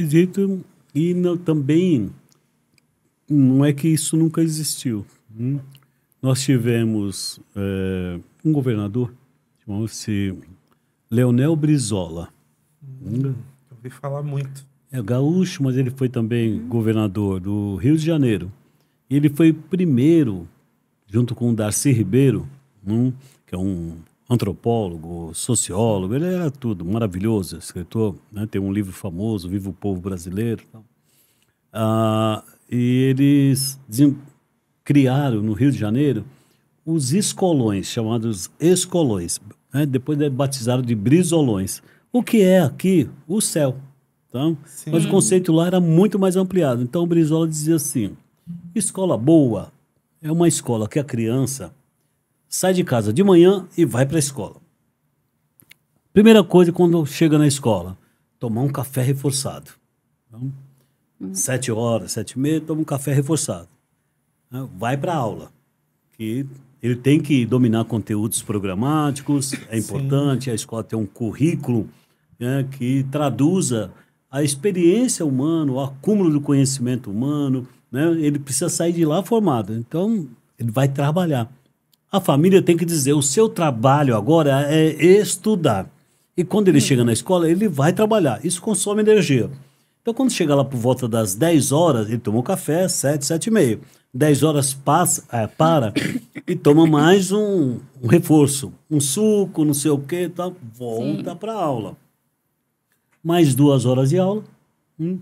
acredito e não, também não é que isso nunca existiu. Hum? Nós tivemos é, um governador, chamamos se Leonel Brizola. Hum, hum ouvi falar muito. É gaúcho, mas ele foi também hum. governador do Rio de Janeiro. E ele foi primeiro, junto com o Darcy Ribeiro, hum, que é um antropólogo, sociólogo, ele era tudo, maravilhoso, escritor, né? tem um livro famoso, Viva o Povo Brasileiro. Ah, e eles criaram no Rio de Janeiro os escolões, chamados escolões. Né? Depois é batizaram de brisolões. O que é aqui? O céu. Então, mas o conceito lá era muito mais ampliado. Então, o Brizola dizia assim: escola boa é uma escola que a criança sai de casa de manhã e vai para a escola. Primeira coisa quando chega na escola, tomar um café reforçado. Então, uhum. Sete horas, sete e meia, toma um café reforçado. Né? Vai para a aula, que ele tem que dominar conteúdos programáticos, é importante Sim. a escola ter um currículo né, que traduza a experiência humana, o acúmulo do conhecimento humano, né? ele precisa sair de lá formado. Então, ele vai trabalhar. A família tem que dizer: o seu trabalho agora é estudar. E quando ele chega na escola, ele vai trabalhar. Isso consome energia. Então, quando chega lá por volta das 10 horas, ele toma um café, 7, 7 e meio. 10 horas passa, é, para e toma mais um, um, reforço, um suco, não sei o quê, tá, volta para aula. Mais duas horas de aula, hum,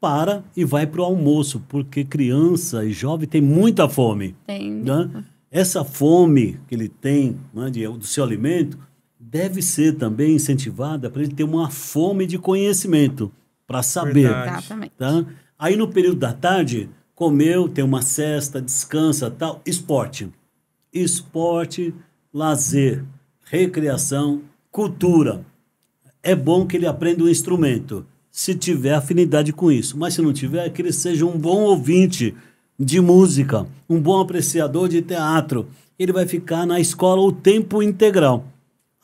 para e vai para o almoço, porque criança e jovem tem muita fome. Tem. Né? Essa fome que ele tem né, de, do seu alimento deve ser também incentivada para ele ter uma fome de conhecimento, para saber. Exatamente. Tá? Aí no período da tarde, comeu, tem uma cesta, descansa tal. Esporte. Esporte, lazer, recreação, cultura. É bom que ele aprenda um instrumento, se tiver afinidade com isso. Mas se não tiver, que ele seja um bom ouvinte de música, um bom apreciador de teatro, ele vai ficar na escola o tempo integral.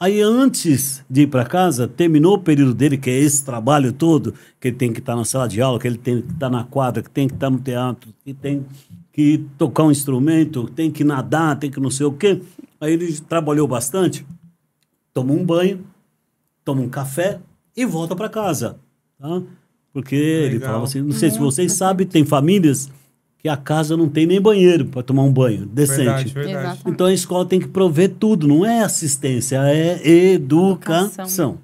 Aí, antes de ir para casa, terminou o período dele, que é esse trabalho todo, que ele tem que estar tá na sala de aula, que ele tem que estar tá na quadra, que tem que estar tá no teatro, que tem que tocar um instrumento, tem que nadar, tem que não sei o quê. Aí ele trabalhou bastante, toma um banho, toma um café e volta para casa. Tá? Porque Legal. ele falava assim, não sei se vocês sabem, tem famílias e a casa não tem nem banheiro para tomar um banho decente. Verdade, verdade. Então a escola tem que prover tudo, não é assistência, é educação. educação.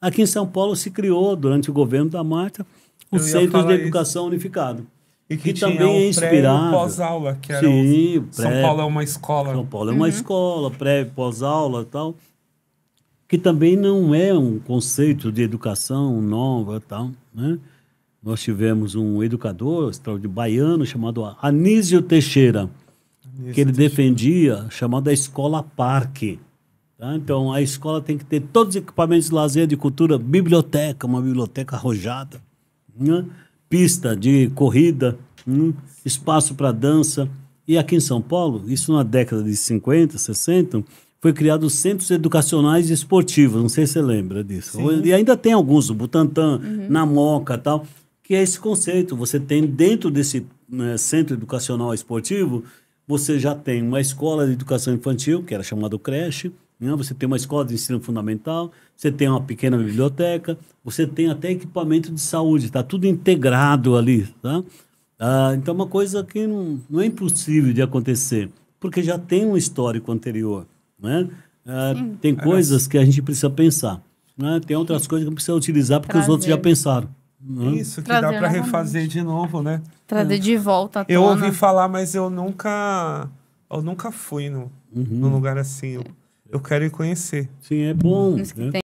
Aqui em São Paulo se criou, durante o governo da Marta, o Centro de Educação isso. Unificado. E que, que também é inspirado. pós-aula, que era Sim, pré... São Paulo é uma escola. São Paulo é uma uhum. escola, pré, pós-aula tal. Que também não é um conceito de educação nova tal, né? nós tivemos um educador de baiano chamado Anísio Teixeira, Anísio que ele Teixeira. defendia, chamada Escola Parque. Tá? Então, a escola tem que ter todos os equipamentos de lazer, de cultura, biblioteca, uma biblioteca arrojada, né? pista de corrida, né? espaço para dança. E aqui em São Paulo, isso na década de 50, 60, foi criado os centros educacionais e esportivos, não sei se você lembra disso. Sim. E ainda tem alguns, o Butantã, uhum. na Moca tal que é esse conceito. Você tem dentro desse né, centro educacional esportivo, você já tem uma escola de educação infantil, que era chamada creche, né? você tem uma escola de ensino fundamental, você tem uma pequena biblioteca, você tem até equipamento de saúde, está tudo integrado ali. Tá? Ah, então, é uma coisa que não, não é impossível de acontecer, porque já tem um histórico anterior. Né? Ah, tem coisas que a gente precisa pensar. Né? Tem outras coisas que precisa utilizar porque Prazer. os outros já pensaram. Hum. Isso, que Trazer dá para refazer de novo, né? Trazer hum. de volta. Eu tona. ouvi falar, mas eu nunca. Eu nunca fui no, uhum. num lugar assim. Eu, é. eu quero ir conhecer. Sim, é bom. Né?